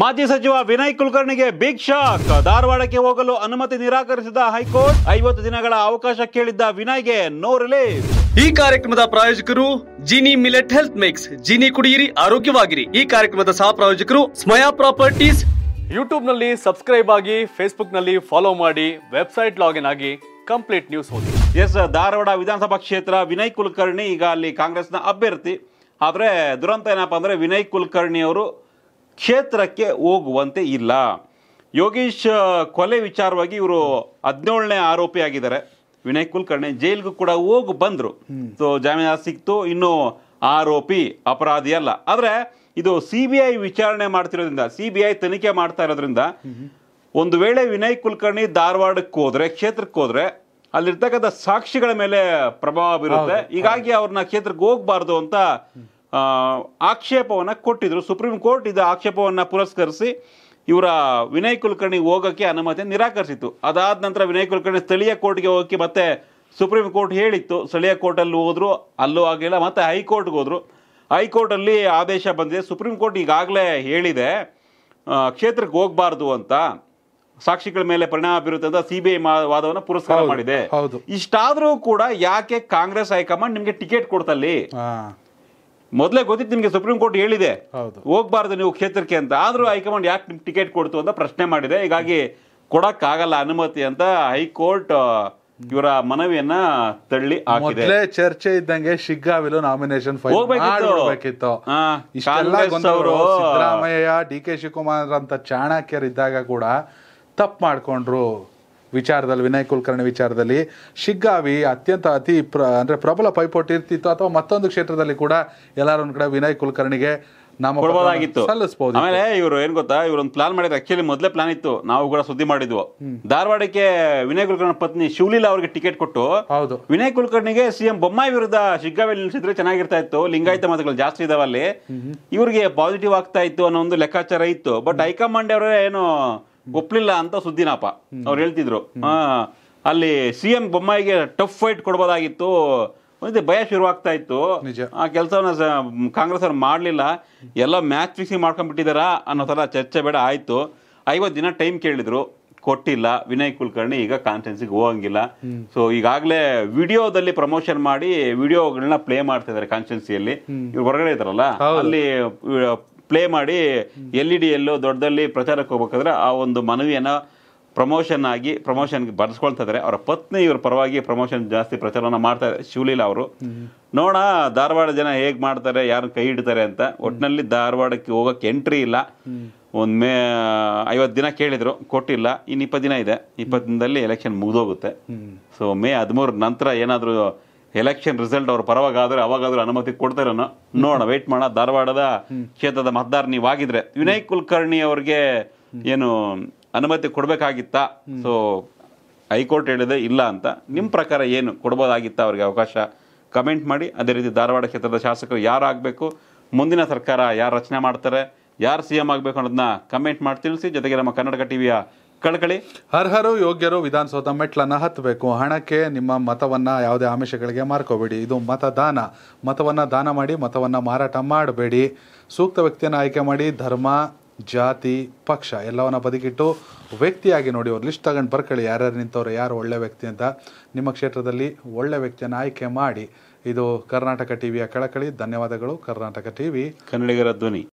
ಮಾಜಿ ಸಚಿವ Vinay ಕುಲಕರ್ಣಿಗೆ big shock ಧಾರವಾಡಕ್ಕೆ ಹೋಗಲು ಅನುಮತಿ ನಿರಾಕರಿಸಿದ ಹೈಕೋರ್ಟ್ ಐವತ್ತು ದಿನಗಳ ಅವಕಾಶ ಕೇಳಿದ್ದ ವಿನಯ್ಗೆ ನೋ ರಿಲೀಫ್ ಈ ಕಾರ್ಯಕ್ರಮದ ಪ್ರಾಯೋಜಕರು Jini millet health mix Jini ಕುಡಿಯಿರಿ ಆರೋಗ್ಯವಾಗಿರಿ ಈ ಕಾರ್ಯಕ್ರಮದ ಸಹ ಪ್ರಾಯೋಜಕರು ಸ್ಮಯಾ ಪ್ರಾಪರ್ಟೀಸ್ ಯೂಟ್ಯೂಬ್ ನಲ್ಲಿ ಸಬ್ಸ್ಕ್ರೈಬ್ ಆಗಿ ಫೇಸ್ಬುಕ್ ನಲ್ಲಿ ಫಾಲೋ ಮಾಡಿ ವೆಬ್ಸೈಟ್ ಲಾಗಿನ್ ಆಗಿ ಕಂಪ್ಲೀಟ್ ನ್ಯೂಸ್ ಓದಿ ಎಸ್ ಧಾರವಾಡ ವಿಧಾನಸಭಾ ಕ್ಷೇತ್ರ ವಿನಯ್ ಕುಲಕರ್ಣಿ ಈಗ ಅಲ್ಲಿ ಕಾಂಗ್ರೆಸ್ನ ಅಭ್ಯರ್ಥಿ ಆದರೆ ದುರಂತ ಏನಪ್ಪ ಅಂದ್ರೆ ವಿನಯ್ ಕುಲಕರ್ಣಿ ಅವರು ಕ್ಷೇತ್ರಕ್ಕೆ ಹೋಗುವಂತೆ ಇಲ್ಲ ಯೋಗೇಶ್ ಕೊಲೆ ವಿಚಾರವಾಗಿ ಇವರು ಹದಿನೇಳನೇ ಆರೋಪಿ ಆಗಿದ್ದಾರೆ ವಿನಯ್ ಕುಲಕರ್ಣಿ ಜೈಲಿಗೂ ಕೂಡ ಹೋಗಿ ಬಂದರು ಸೊ ಜಾಮೀನು ಸಿಕ್ತು ಇನ್ನು ಆರೋಪಿ ಅಪರಾಧಿ ಅಲ್ಲ ಆದರೆ ಇದು ಸಿ ಬಿ ಐ ವಿಚಾರಣೆ ಮಾಡ್ತಿರೋದ್ರಿಂದ ಸಿ ಬಿ ಐ ತನಿಖೆ ಮಾಡ್ತಾ ಇರೋದ್ರಿಂದ ಒಂದು ವೇಳೆ ವಿನಯ್ ಕುಲಕರ್ಣಿ ಧಾರವಾಡಕ್ಕೆ ಹೋದ್ರೆ ಕ್ಷೇತ್ರಕ್ಕೆ ಹೋದ್ರೆ ಅಲ್ಲಿರ್ತಕ್ಕಂಥ ಸಾಕ್ಷಿಗಳ ಮೇಲೆ ಪ್ರಭಾವ ಬೀರುತ್ತೆ ಹೀಗಾಗಿ ಅವ್ರನ್ನ ಕ್ಷೇತ್ರಕ್ಕೆ ಹೋಗ್ಬಾರ್ದು ಅಂತ ಆಕ್ಷೇಪವನ್ನು ಕೊಟ್ಟಿದ್ದರು ಸುಪ್ರೀಂ ಕೋರ್ಟ್ ಇದು ಆಕ್ಷೇಪವನ್ನು ಪುರಸ್ಕರಿಸಿ ಇವರ ವಿನಯ್ ಕುಲಕರ್ಣಿ ಹೋಗೋಕ್ಕೆ ಅನುಮತಿ ನಿರಾಕರಿಸಿತ್ತು ಅದಾದ ನಂತರ ವಿನಯ್ ಕುಲಕರ್ಣಿ ಸ್ಥಳೀಯ ಕೋರ್ಟ್ಗೆ ಹೋಗಕ್ಕೆ ಮತ್ತೆ ಸುಪ್ರೀಂ ಕೋರ್ಟ್ ಹೇಳಿತ್ತು ಸ್ಥಳೀಯ ಕೋರ್ಟಲ್ಲಿ ಹೋದ್ರು ಅಲ್ಲೂ ಆಗಿಲ್ಲ ಮತ್ತೆ ಹೈಕೋರ್ಟ್ಗೆ ಹೋದರು ಹೈಕೋರ್ಟಲ್ಲಿ ಆದೇಶ ಬಂದಿದೆ ಸುಪ್ರೀಂ ಕೋರ್ಟ್ ಈಗಾಗಲೇ ಹೇಳಿದೆ ಕ್ಷೇತ್ರಕ್ಕೆ ಹೋಗಬಾರ್ದು ಅಂತ ಸಾಕ್ಷಿಗಳ ಮೇಲೆ ಪರಿಣಾಮ ಬೀರುತ್ತೆ ಅಂತ ಸಿ ಬಿ ಐ ವಾದವನ್ನು ಪುರಸ್ಕಾರ ಮಾಡಿದೆ ಇಷ್ಟಾದರೂ ಕೂಡ ಯಾಕೆ ಕಾಂಗ್ರೆಸ್ ಹೈಕಮಾಂಡ್ ನಿಮಗೆ ಟಿಕೆಟ್ ಕೊಡ್ತಲ್ಲಿ ಮೊದಲೇ ಗೊತ್ತಿತ್ತು ನಿಮಗೆ ಸುಪ್ರೀಂ ಕೋರ್ಟ್ ಹೇಳಿದೆ ಹೋಗ್ಬಾರ್ದು ನೀವು ಕ್ಷೇತ್ರಕ್ಕೆ ಅಂತ ಆದರೂ ಹೈಕಮಾಂಡ್ ಯಾಕೆ ನಿಮ್ಗೆ ಟಿಕೆಟ್ ಕೊಡ್ತು ಅಂತ ಪ್ರಶ್ನೆ ಮಾಡಿದೆ ಹೀಗಾಗಿ ಕೊಡಕ್ಕಾಗಲ್ಲ ಅನುಮತಿ ಅಂತ ಹೈಕೋರ್ಟ್ ಇವರ ಮನವಿಯನ್ನ ತಳ್ಳಿ ಮೊದಲೇ ಚರ್ಚೆ ಇದ್ದಂಗೆ ಶಿಗ್ಗಾವಿಲು nomination Siddaramaiah D K Shivakumar ಅಂತ ಚಾಣಕ್ಯರ್ ಇದ್ದಾಗ ಕೂಡ ತಪ್ಪು ಮಾಡ್ಕೊಂಡ್ರು ವಿಚಾರದಲ್ಲಿ ವಿನಯ್ ಕುಲಕರ್ಣಿ ವಿಚಾರದಲ್ಲಿ ಶಿಗ್ಗಾವಿ ಅತ್ಯಂತ ಅತಿ ಪ್ರ ಅಂದರೆ ಪ್ರಬಲ ಪೈಪೋಟಿ ಇರ್ತಿತ್ತು ಅಥವಾ ಮತ್ತೊಂದು ಕ್ಷೇತ್ರದಲ್ಲಿ ಕೂಡ ಎಲ್ಲರೂ ಒಂದು ಕಡೆ ವಿನಯ್ ಕುಲಕರ್ಣಿಗೆ ಕೊಡ್ಬೋದಾಗಿತ್ತು ಸಲ್ಲಿಸಬಹುದು ಆಮೇಲೆ ಇವರು ಏನ್ ಗೊತ್ತಾ ಇವರು ಒಂದು ಪ್ಲಾನ್ ಮಾಡಿದ್ರು ಆಕ್ಚುಲಿ ಮೊದಲೇ ಪ್ಲಾನ್ ಇತ್ತು ನಾವು ಕೂಡ ಸುದ್ದಿ ಮಾಡಿದ್ವು ಧಾರವಾಡಕ್ಕೆ ವಿನಯ್ ಕುಲಕರ್ಣಿ ಪತ್ನಿ ಶಿವಲೀಲಾ ಅವರಿಗೆ ಟಿಕೆಟ್ ಕೊಟ್ಟು ಹೌದು ವಿನಯ್ ಕುಲಕರ್ಣಿಗೆ ಸಿಎಂ ಬೊಮ್ಮಾಯಿ ವಿರುದ್ಧ ಶಿಗ್ಗಾವಿ ನಿಲ್ಸಿದ್ರೆ ಚೆನ್ನಾಗಿರ್ತಾ ಇತ್ತು ಲಿಂಗಾಯತ ಮತಗಳು ಜಾಸ್ತಿ ಅಲ್ಲಿ ಇವರಿಗೆ ಪಾಸಿಟಿವ್ ಆಗ್ತಾ ಇತ್ತು ಅನ್ನೋ ಒಂದು ಲೆಕ್ಕಾಚಾರ ಇತ್ತು ಬಟ್ ಹೈಕಮಾಂಡ್ ಅವರೇ ಏನು ಒಪ್ಲಿಲ್ಲ ಅಂತ ಸುದ್ದಿನಪ್ಪ ಅವ್ರು ಹೇಳ್ತಿದ್ರು ಅಲ್ಲಿ ಸಿ ಎಂ ಬೊಮ್ಮಾಯಿಗೆ ಟಫ್ ಫೈಟ್ ಕೊಡ್ಬೋದಾಗಿತ್ತು ಒಂದು ಭಯ ಶುರುವಾಗ್ತಾ ಇತ್ತು ಆ ಕೆಲಸವನ್ನ ಕಾಂಗ್ರೆಸ್ ಅವ್ರು ಮಾಡಲಿಲ್ಲ ಎಲ್ಲ ಮ್ಯಾಚ್ ಫಿಕ್ಸಿಂಗ್ ಮಾಡ್ಕೊಂಡ್ಬಿಟ್ಟಿದಾರಾ ಅನ್ನೋ ಥರ ಚರ್ಚೆ ಬೇಡ ಆಯಿತು ಐವತ್ತು ದಿನ ಟೈಮ್ ಕೇಳಿದ್ರು ಕೊಟ್ಟಿಲ್ಲ ವಿನಯ್ ಕುಲಕರ್ಣಿ ಈಗ ಕಾನ್ಫರೆನ್ಸಿಗೆ ಹೋಗಂಗಿಲ್ಲ ಸೊ ಈಗಾಗಲೇ ವಿಡಿಯೋದಲ್ಲಿ ಪ್ರಮೋಷನ್ ಮಾಡಿ ವಿಡಿಯೋಗಳನ್ನ ಪ್ಲೇ ಮಾಡ್ತಿದ್ದಾರೆ ಕಾನ್ಸ್ಟೆನ್ಸಿಯಲ್ಲಿ ಇವ್ರು ಹೊರಗಡೆ ಇದ್ರಲ್ಲ ಅಲ್ಲಿ ಪ್ಲೇ ಮಾಡಿ ಎಲ್ ಇ ಎಲ್ಲೋ ದೊಡ್ಡದಲ್ಲಿ ಪ್ರಚಾರಕ್ಕೆ ಹೋಗ್ಬೇಕಾದ್ರೆ ಆ ಒಂದು ಮನವಿಯನ್ನು ಪ್ರಮೋಷನ್ ಆಗಿ ಪ್ರಮೋಷನ್ಗೆ ಬರ್ಸ್ಕೊಳ್ತಾ ಇದ್ದಾರೆ ಅವರ ಪತ್ನಿ ಇವ್ರ ಪರವಾಗಿ ಪ್ರಮೋಷನ್ ಜಾಸ್ತಿ ಪ್ರಚಾರವನ್ನು ಮಾಡ್ತಾರೆ ಇದ್ದಾರೆ ಶಿವಲೀಲಾ ಅವರು ನೋಡ ಧಾರವಾಡ ಜನ ಹೇಗೆ ಮಾಡ್ತಾರೆ ಯಾರು ಕೈ ಇಡ್ತಾರೆ ಅಂತ ಒಟ್ಟಿನಲ್ಲಿ ಧಾರವಾಡಕ್ಕೆ ಹೋಗೋಕ್ಕೆ ಎಂಟ್ರಿ ಇಲ್ಲ ಒಂದು ಮೇ ಐವತ್ತು ದಿನ ಕೇಳಿದರು ಕೊಟ್ಟಿಲ್ಲ ಇನ್ನು ಇಪ್ಪತ್ತು ದಿನ ಇದೆ ಇಪ್ಪತ್ತು ದಿನದಲ್ಲಿ ಎಲೆಕ್ಷನ್ ಮುಗಿದೋಗುತ್ತೆ ಸೊ ಮೇ ಹದಿಮೂರು ನಂತರ ಏನಾದರೂ ಎಲೆಕ್ಷನ್ ರಿಸಲ್ಟ್ ಅವ್ರ ಪರವಾಗಾದ್ರೆ ಅವಾಗಾದ್ರೂ ಅನುಮತಿ ಕೊಡ್ತಾರನೋ ನೋಡೋಣ ವೇಟ್ ಮಾಡೋಣ ಧಾರವಾಡದ ಕ್ಷೇತ್ರದ ಮತದಾರ ನೀವಾಗಿದ್ರೆ ವಿನಯ್ ಕುಲಕರ್ಣಿ ಅವ್ರಿಗೆ ಏನು ಅನುಮತಿ ಕೊಡ್ಬೇಕಾಗಿತ್ತಾ ಸೊ ಹೈಕೋರ್ಟ್ ಹೇಳಿದೆ ಇಲ್ಲ ಅಂತ ನಿಮ್ಮ ಪ್ರಕಾರ ಏನು ಕೊಡ್ಬೋದಾಗಿತ್ತ ಅವ್ರಿಗೆ ಅವಕಾಶ ಕಮೆಂಟ್ ಮಾಡಿ ಅದೇ ರೀತಿ ಧಾರವಾಡ ಕ್ಷೇತ್ರದ ಶಾಸಕರು ಯಾರು ಆಗಬೇಕು ಮುಂದಿನ ಸರ್ಕಾರ ಯಾರು ರಚನೆ ಮಾಡ್ತಾರೆ ಯಾರು ಸಿ ಎಂ ಆಗಬೇಕು ಅನ್ನೋದನ್ನ ಕಮೆಂಟ್ ಮಾಡಿ ತಿಳಿಸಿ ಜೊತೆಗೆ ನಮ್ಮ ಕನ್ನಡಕ ಟಿವಿಯ ಕಳಕಳಿ ಅರ್ಹರು ಯೋಗ್ಯರು ವಿಧಾನಸೌಧ ಮೆಟ್ಲನ್ನು ಹತ್ತಬೇಕು ಹಣಕ್ಕೆ ನಿಮ್ಮ ಮತವನ್ನ ಯಾವುದೇ ಆಮಿಷಗಳಿಗೆ ಮಾರ್ಕೋಬೇಡಿ ಇದು ಮತದಾನ ಮತವನ್ನ ದಾನ ಮಾಡಿ ಮತವನ್ನ ಮಾರಾಟ ಮಾಡಬೇಡಿ ಸೂಕ್ತ ವ್ಯಕ್ತಿಯನ್ನು ಆಯ್ಕೆ ಮಾಡಿ ಧರ್ಮ ಜಾತಿ ಪಕ್ಷ ಎಲ್ಲವನ್ನ ಬದುಕಿಟ್ಟು ವ್ಯಕ್ತಿಯಾಗಿ ನೋಡಿ ಅವ್ರು ಲಿಸ್ಟ್ ತಗೊಂಡು ಬರ್ಕೊಳ್ಳಿ ಯಾರ್ಯಾರು ನಿಂತವ್ರು ಯಾರು ಒಳ್ಳೆ ವ್ಯಕ್ತಿ ಅಂತ ನಿಮ್ಮ ಕ್ಷೇತ್ರದಲ್ಲಿ ಒಳ್ಳೆ ವ್ಯಕ್ತಿಯನ್ನು ಆಯ್ಕೆ ಮಾಡಿ ಇದು ಕರ್ನಾಟಕ ಟಿವಿಯ ಕಳಕಳಿ ಧನ್ಯವಾದಗಳು ಕರ್ನಾಟಕ ಟಿವಿ ಕನ್ನಡಿಗರ ಧ್ವನಿ